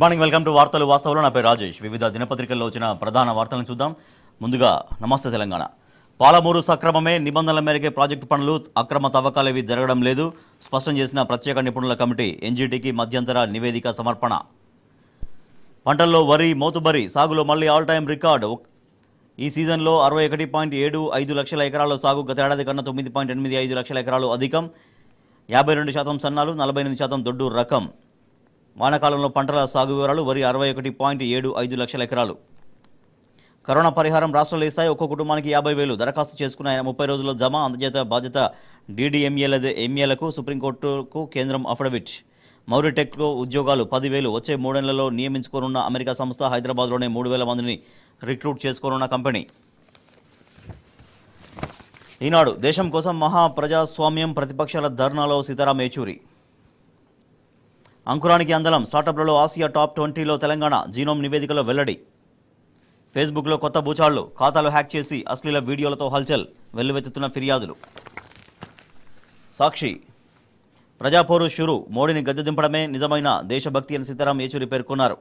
Morning welcome to వార్తలు వాస్తవంలో నా పేరు రాజేష్ వివిధ దినపత్రికల్లో వచ్చిన ప్రధాన వార్తలను చూద్దాం ముందుగా నమస్తే తెలంగాణ పాలమూరు సక్రమమే నిబంధనల మేరకే ప్రాజెక్టు పనులు అక్రమ తవ్వకాలు ఇవి జరగడం లేదు స్పష్టం చేసిన ప్రత్యేక నిపుణుల కమిటీ ఎన్జీటీకి మధ్యంతర నివేదిక సమర్పణ పంటల్లో వరి మోతుబరి సాగులో మళ్ళీ ఆల్ టైం రికార్డు ఈ సీజన్లో అరవై ఒకటి పాయింట్ ఏడు ఐదు లక్షల ఎకరాల సాగు గత ఏడాది కన్నా తొమ్మిది పాయింట్ ఎనిమిది ఐదు లక్షల ఎకరాలు అధికం యాభై రెండు శాతం సన్నాలు నలభై ఎనిమిది శాతం దొడ్డు రకం వానాకాలంలో పంటల సాగు వివరాలు వరి అరవై ఒకటి పాయింట్ ఏడు ఐదు లక్షల ఎకరాలు కరోనా పరిహారం రాష్ట్రాలు ఇస్తాయి ఒక్కో కుటుంబానికి యాభై వేలు దరఖాస్తు చేసుకున్న ముప్పై రోజుల్లో జమ అందజేత బాధ్యత డీడీఎంఏల ఎంఏలకు సుప్రీంకోర్టుకు కేంద్రం అఫిడవిట్ మౌరిటెక్లో ఉద్యోగాలు పదివేలు వచ్చే మూడేళ్లలో నియమించుకోనున్న అమెరికా సంస్థ హైదరాబాద్లోనే మూడు వేల మందిని రిక్రూట్ చేసుకోనున్న కంపెనీ ఈనాడు దేశం కోసం మహాప్రజాస్వామ్యం ప్రతిపక్షాల ధర్నాలో సీతారాం యేచూరి అంకురానికి అందలం స్టార్టప్లలో ఆసియా టాప్ ట్వంటీలో తెలంగాణ జీనోమ్ నివేదికలో వెల్లడి ఫేస్బుక్లో కొత్త భూచాళ్లు ఖాతాలు హ్యాక్ చేసి అశ్లీల వీడియోలతో హల్చల్ వెల్లువెత్తుతున్న ఫిర్యాదులు సాక్షి ప్రజాపోరు షురు మోడీని గద్దెదింపడమే నిజమైన దేశభక్తి అని సీతారాం ఏచూరి పేర్కొన్నారు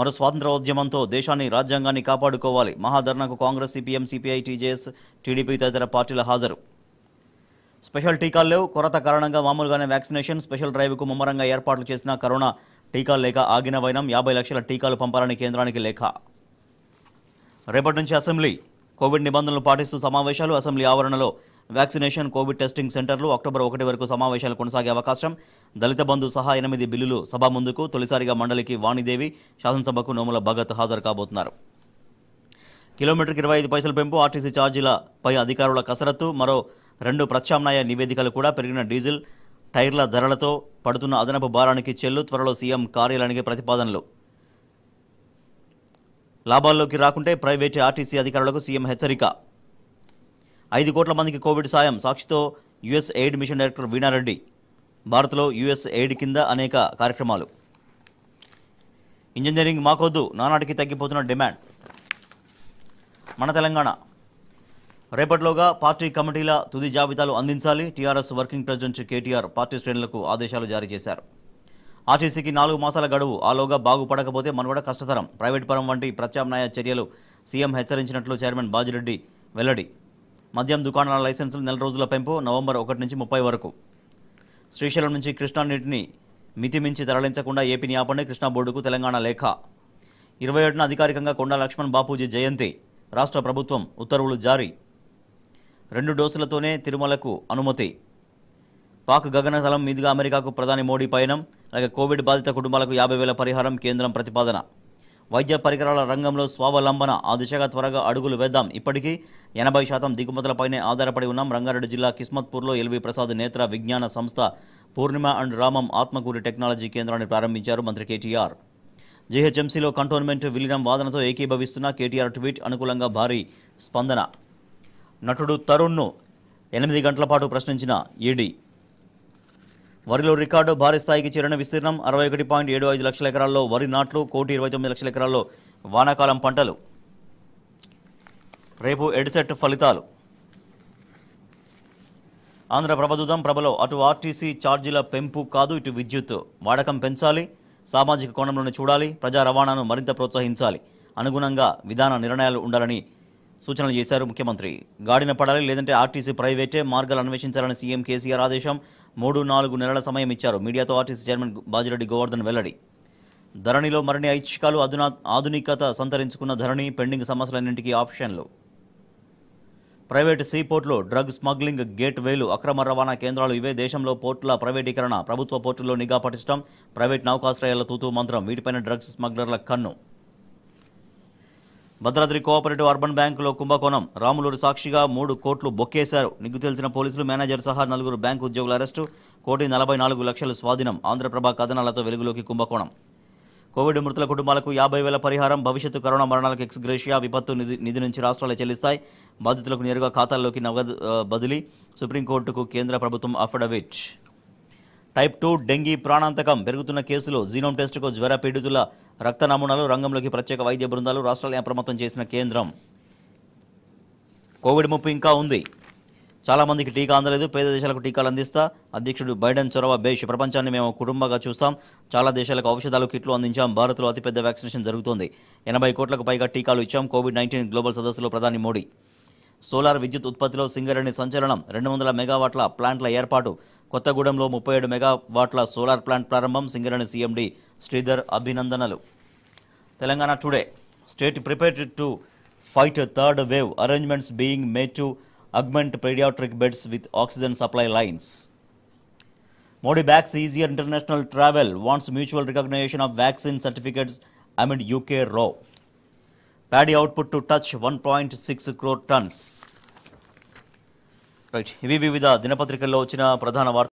మరో ఉద్యమంతో దేశాన్ని రాజ్యాంగాన్ని కాపాడుకోవాలి మహాధర్నాకు Congress CPM CPI TJS TDP తదితర పార్టీల హాజరు స్పెషల్ టీకాలు లేవు కొరత కారణంగా మామూలుగానే వ్యాక్సినేషన్ స్పెషల్ డ్రైవ్కు ముమ్మరంగా ఏర్పాట్లు చేసిన కరోనా టీకాలు లేక ఆగిన వైనం యాభై లక్షల టీకాలు పంపాలని కేంద్రానికి లేఖ రేపటి నుంచి అసెంబ్లీ కోవిడ్ నిబంధనలు పాటిస్తూ సమావేశాలు అసెంబ్లీ ఆవరణలో వ్యాక్సినేషన్ కోవిడ్ టెస్టింగ్ సెంటర్లు అక్టోబర్ ఒకటి వరకు సమావేశాలు కొనసాగే అవకాశం దళిత బంధు సహా ఎనిమిది బిల్లులు సభ ముందుకు తొలిసారిగా మండలికి వాణిదేవి శాసనసభకు నోముల భగత్ హాజరు కాబోతున్నారు కిలోమీటర్కి ఇరవై ఐదు పైసలు పెంపు ఆర్టీసీ ఛార్జీలపై అధికారుల కసరత్తు మరో రెండు ప్రత్యామ్నాయ నివేదికలు కూడా పెరిగిన డీజిల్ టైర్ల ధరలతో పడుతున్న అదనపు భారానికి చెల్లు త్వరలో సీఎం కార్యాలయానికి ప్రతిపాదనలు లాభాల్లోకి రాకుంటే ప్రైవేటు ఆర్టీసీ అధికారులకు సీఎం హెచ్చరిక ఐదు కోట్ల మందికి కోవిడ్ సాయం సాక్షితో USAID mission director Veena Reddy భారత్లో యుఎస్ ఎయిడ్ కింద అనేక కార్యక్రమాలు ఇంజనీరింగ్ మాకొద్దు నానాటికి తగ్గిపోతున్న డిమాండ్ మన తెలంగాణ రేపటిలోగా పార్టీ కమిటీల తుది జాబితాలు అందించాలి TRS working president KTR party శ్రేణులకు ఆదేశాలు జారీ చేశారు ఆర్టీసీకి నాలుగు మాసాల గడువు ఆలోగా బాగుపడకపోతే మనుగడ కష్టతరం ప్రైవేట్ పరం వంటి ప్రత్యామ్నాయ చర్యలు సీఎం హెచ్చరించినట్లు చైర్మన్ బాజిరెడ్డి వెల్లడి మద్యం దుకాణాల లైసెన్సులు నెల రోజుల పెంపు నవంబర్ ఒకటి నుంచి ముప్పై వరకు శ్రీశైలం నుంచి కృష్ణా నీటిని మితిమించి తరలించకుండా ఏపీని ఆపండి కృష్ణా బోర్డుకు తెలంగాణ లేఖ ఇరవై ఏడున అధికారికంగా కొండా లక్ష్మణ్ బాపూజీ జయంతి రాష్ట్ర ప్రభుత్వం ఉత్తర్వులు జారీ రెండు డోసులతోనే తిరుమలకు అనుమతి పాక్ గగనతలం మీదుగా అమెరికాకు ప్రధాని మోడీ పయనం అలాగే కోవిడ్ బాధిత కుటుంబాలకు యాభై వేల పరిహారం కేంద్రం ప్రతిపాదన వైద్య పరికరాల రంగంలో స్వావలంబన ఆ దిశగా త్వరగా అడుగులు వేద్దాం ఇప్పటికీ ఎనభై శాతం దిగుమతులపైనే ఆధారపడి ఉన్నాం రంగారెడ్డి జిల్లా కిస్మత్పూర్లో ఎల్వి ప్రసాద్ నేత్ర విజ్ఞాన సంస్థ పూర్ణిమ అండ్ రామం ఆత్మకూరి టెక్నాలజీ కేంద్రాన్ని ప్రారంభించారు మంత్రి కేటీఆర్ జీహెచ్ఎంసీలో కంటోన్మెంట్ విలీనం వాదనతో ఏకీభవిస్తున్న కేటీఆర్ ట్వీట్ అనుకూలంగా భారీ స్పందన నటుడు తరుణ్ను ఎనిమిది గంటల పాటు ప్రశ్నించిన ఈడీ వరిలో రికార్డు భారీ స్థాయికి చేరిన విస్తీర్ణం అరవై ఒకటి పాయింట్ ఏడు ఐదు లక్షల ఎకరాల్లో వరి నాట్లు కోటి ఇరవై తొమ్మిది లక్షల ఎకరాల్లో వానాకాలం పంటలు రేపు ఎడ్సెట్ ఫలితాలు ఆంధ్ర ప్రభుత్వం ప్రభలో అటు ఆర్టీసీ ఛార్జీల పెంపు కాదు ఇటు విద్యుత్ వాడకం పెంచాలి సామాజిక కోణంలోనే చూడాలి ప్రజా రవాణాను మరింత ప్రోత్సహించాలి అనుగుణంగా విధాన నిర్ణయాలు ఉండాలని సూచనలు చేశారు ముఖ్యమంత్రి గాడిన పడాలి లేదంటే ఆర్టీసీ ప్రైవేటే మార్గాలు అన్వేషించాలని సీఎం కేసీఆర్ ఆదేశం మూడు నాలుగు నెలల సమయం ఇచ్చారు మీడియాతో ఆర్టీసీ చైర్మన్ బాజిరెడ్డి గోవర్ధన్ వెల్లడి ధరణిలో మరిన్ని ఐచ్ఛికాలు అధునా ఆధునికత సంతరించుకున్న ధరణి పెండింగ్ సమస్యలన్నింటికీ ఆప్షన్లు ప్రైవేట్ సీ పోర్టులు డ్రగ్ స్మగ్లింగ్ గేట్ వేలు అక్రమ రవాణా కేంద్రాలు ఇవే దేశంలో పోర్టుల ప్రైవేటీకరణ ప్రభుత్వ పోర్టుల్లో నిఘా పటిష్టం ప్రైవేట్ నౌకాశ్రయాల తూతూ మంత్రం వీటిపైన డ్రగ్స్ స్మగ్లర్ల కన్ను భద్రాద్రి కోఆపరేటివ్ అర్బన్ బ్యాంకులో కుంభకోణం రాములూరు సాక్షిగా మూడు కోట్లు బొక్కేశారు నిగ్గు తెలిసిన పోలీసులు మేనేజర్ సహా నలుగురు బ్యాంకు ఉద్యోగుల అరెస్టు కోటి నలభై నాలుగు లక్షలు స్వాధీనం ఆంధ్రప్రభ కథనాలతో వెలుగులోకి కుంభకోణం కోవిడ్ మృతుల కుటుంబాలకు యాభై వేల పరిహారం భవిష్యత్తు కరోనా మరణాలకు ఎక్స్గ్రేషియా విపత్తు నిధి నిధి నుంచి రాష్ట్రాలు చెల్లిస్తాయి బాధితులకు నేరుగా ఖాతాల్లోకి నగదు బదిలీ సుప్రీంకోర్టుకు కేంద్ర ప్రభుత్వం అఫిడవిట్ టైప్ టూ డెంగీ ప్రాణాంతకం పెరుగుతున్న కేసులు జీనోమ్ టెస్టుకు జ్వర పీడితుల రక్త నమూనాలు రంగంలోకి ప్రత్యేక వైద్య బృందాలు రాష్ట్రాలు అప్రమత్తం చేసిన కేంద్రం కోవిడ్ ముప్పు ఇంకా ఉంది చాలామందికి టీకా అందలేదు పేద దేశాలకు టీకాలు అందిస్తా అధ్యక్షుడు బైడెన్ చొరవ బేష్ ప్రపంచాన్ని మేము కుటుంబంగా చూస్తాం చాలా దేశాలకు ఔషధాలు కిట్లు అందించాం భారత్లో అతిపెద్ద వ్యాక్సినేషన్ జరుగుతోంది ఎనభై కోట్లకు పైగా టీకాలు ఇచ్చాం కోవిడ్ నైన్టీన్ గ్లోబల్ సదస్సులో ప్రధాని మోడీ సోలార్ విద్యుత్ ఉత్పత్తిలో సింగరేణి సంచలనం రెండు వందల మెగావాట్ల ప్లాంట్ల ఏర్పాటు కొత్తగూడెంలో ముప్పై ఏడు మెగావాట్ల సోలార్ ప్లాంట్ ప్రారంభం సింగరేణి సీఎండి శ్రీధర్ అభినందనలు Telangana today state prepared to fight third wave arrangements being made to augment paediatric beds with oxygen supply lines Modi backs easier international travel wants mutual recognition of vaccine certificates amid UK row paddy output to touch 1.6 crore tons. Right ఇవి వివిధ దినపత్రికల్లో వచ్చిన ప్రధాన వార్త